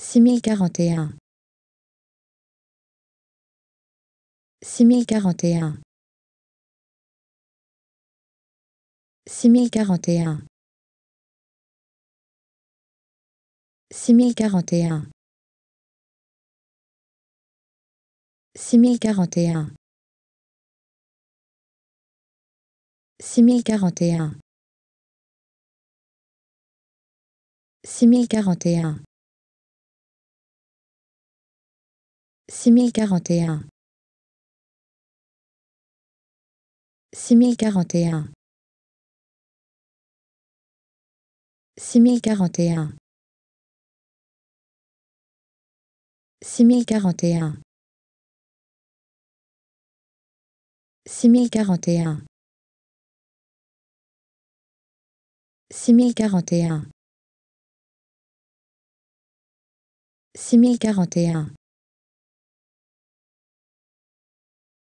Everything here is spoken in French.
6041 6041 6041 6041 6041 6041 6041 6041 6041 6041 6041 6041 6041 6041